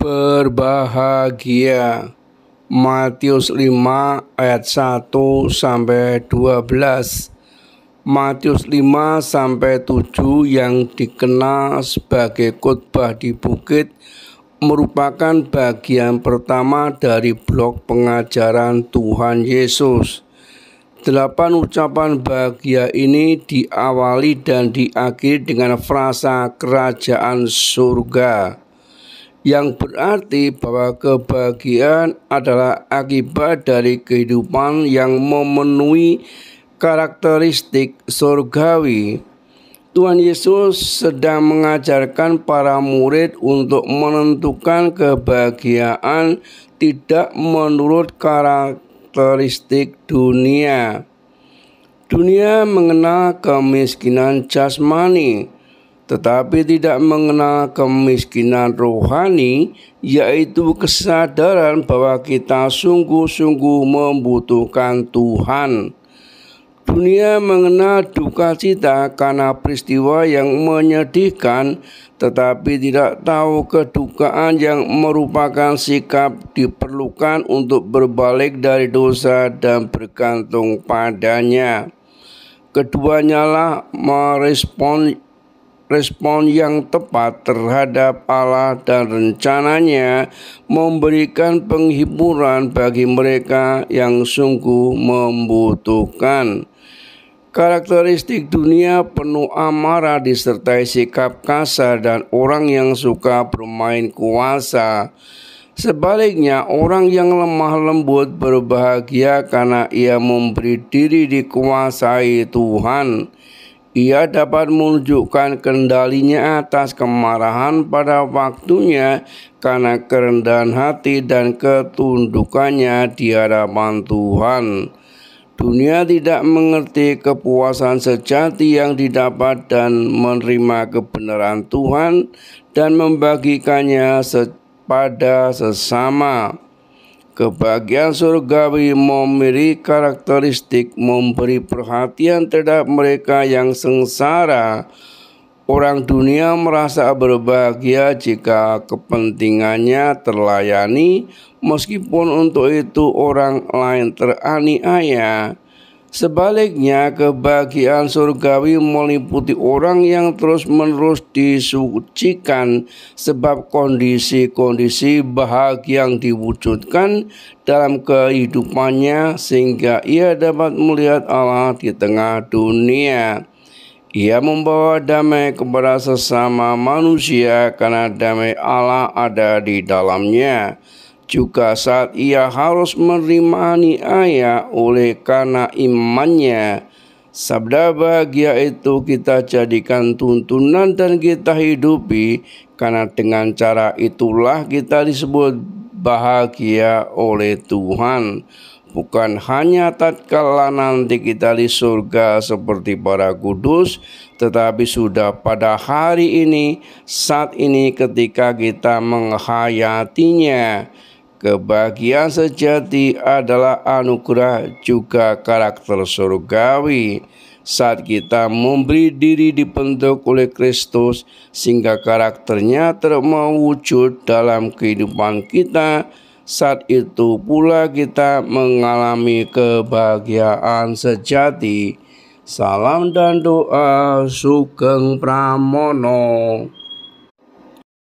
berbahagia. Matius 5 ayat 1 sampai 12. Matius 5 sampai 7 yang dikenal sebagai khotbah di bukit merupakan bagian pertama dari blok pengajaran Tuhan Yesus. Delapan ucapan bahagia ini diawali dan diakhiri dengan frasa kerajaan surga yang berarti bahwa kebahagiaan adalah akibat dari kehidupan yang memenuhi karakteristik surgawi. Tuhan Yesus sedang mengajarkan para murid untuk menentukan kebahagiaan tidak menurut karakteristik dunia. Dunia mengenal kemiskinan jasmani tetapi tidak mengenal kemiskinan rohani, yaitu kesadaran bahwa kita sungguh-sungguh membutuhkan Tuhan. Dunia mengenal duka cita karena peristiwa yang menyedihkan, tetapi tidak tahu kedukaan yang merupakan sikap diperlukan untuk berbalik dari dosa dan bergantung padanya. Keduanya lah merespon respon yang tepat terhadap Allah dan rencananya memberikan penghiburan bagi mereka yang sungguh membutuhkan. Karakteristik dunia penuh amarah disertai sikap kasar dan orang yang suka bermain kuasa. Sebaliknya, orang yang lemah lembut berbahagia karena ia memberi diri dikuasai Tuhan ia dapat menunjukkan kendalinya atas kemarahan pada waktunya karena kerendahan hati dan ketundukannya di hadapan Tuhan. Dunia tidak mengerti kepuasan sejati yang didapat dan menerima kebenaran Tuhan dan membagikannya pada sesama. Kebahagiaan surgawi memiliki karakteristik memberi perhatian terhadap mereka yang sengsara. Orang dunia merasa berbahagia jika kepentingannya terlayani, meskipun untuk itu orang lain teraniaya. Sebaliknya, kebahagiaan surgawi meliputi orang yang terus-menerus disucikan sebab kondisi-kondisi bahagia yang diwujudkan dalam kehidupannya sehingga ia dapat melihat Allah di tengah dunia. Ia membawa damai kepada sesama manusia karena damai Allah ada di dalamnya juga saat ia harus menerima niaya oleh karena imannya. Sabda bahagia itu kita jadikan tuntunan dan kita hidupi karena dengan cara itulah kita disebut bahagia oleh Tuhan. Bukan hanya tatkala nanti kita di surga seperti para kudus, tetapi sudah pada hari ini, saat ini ketika kita menghayatinya. Kebahagiaan sejati adalah anugerah juga karakter surgawi saat kita memberi diri dibentuk oleh Kristus sehingga karakternya terwujud dalam kehidupan kita saat itu pula kita mengalami kebahagiaan sejati. Salam dan doa Sugeng Pramono.